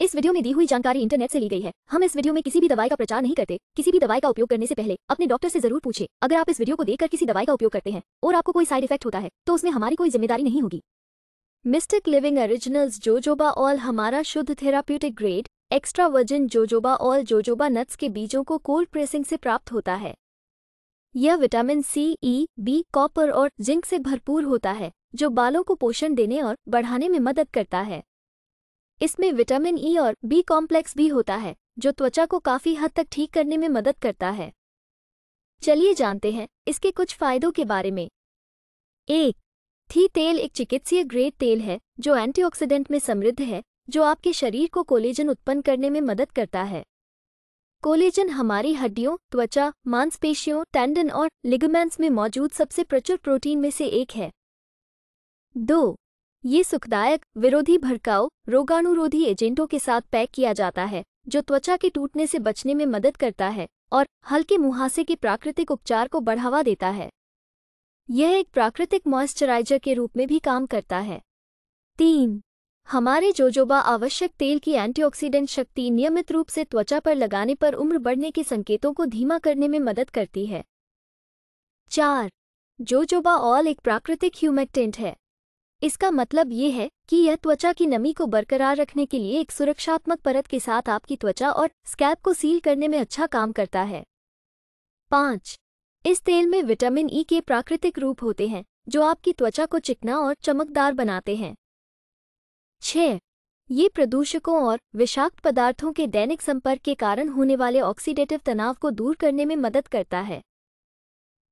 इस वीडियो में दी हुई जानकारी इंटरनेट से ली गई है हम इस वीडियो में किसी भी दवाई का प्रचार नहीं करते किसी भी दवाई का उपयोग करने से पहले अपने डॉक्टर से जरूर पूछे अगर आप इस वीडियो को देखकर किसी दवाई का उपयोग करते हैं और आपको कोई साइड इफेक्ट होता है तो उसमें हमारी कोई जिम्मेदारी नहीं होगी mystic living originals jojoba oil हमारा शुद्ध therapeutic grade extra virgin jojoba oil jojoba nuts के बीजों को कोल्ड प्रेसिंग से प्राप्त होता है यह vitamin C E B copper और जिंक से भरपूर होता है जो बालों को पोषण देने और बढ़ाने में मदद करता है इसमें विटामिन ई e और बी कॉम्प्लेक्स भी होता है जो त्वचा को काफी हद तक ठीक करने में मदद करता है चलिए जानते हैं इसके कुछ फायदों के बारे में एक थी तेल एक चिकित्सीय ग्रेड तेल है जो एंटीऑक्सीडेंट में समृद्ध है जो आपके शरीर को कोलेजन उत्पन्न करने में मदद करता है कोलेजन हमारी हड्डियों त्वचा मांसपेशियों टैंडन और लिगमेंट्स में मौजूद सबसे प्रचुर प्रोटीन में से एक है दो ये सुखदायक विरोधी भड़काऊ रोगाणुरोधी एजेंटों के साथ पैक किया जाता है जो त्वचा के टूटने से बचने में मदद करता है और हल्के मुहासे के प्राकृतिक उपचार को बढ़ावा देता है यह एक प्राकृतिक मॉइस्चराइजर के रूप में भी काम करता है तीन हमारे जोजोबा आवश्यक तेल की एंटीऑक्सीडेंट शक्ति नियमित रूप से त्वचा पर लगाने पर उम्र बढ़ने के संकेतों को धीमा करने में मदद करती है चार जोजोबा ऑल एक प्राकृतिक ह्यूमेक्टेंट है इसका मतलब ये है कि यह त्वचा की नमी को बरकरार रखने के लिए एक सुरक्षात्मक परत के साथ आपकी त्वचा और स्कैप को सील करने में अच्छा काम करता है पाँच इस तेल में विटामिन ई e के प्राकृतिक रूप होते हैं जो आपकी त्वचा को चिकना और चमकदार बनाते हैं छ ये प्रदूषकों और विषाक्त पदार्थों के दैनिक संपर्क के कारण होने वाले ऑक्सीडेटिव तनाव को दूर करने में मदद करता है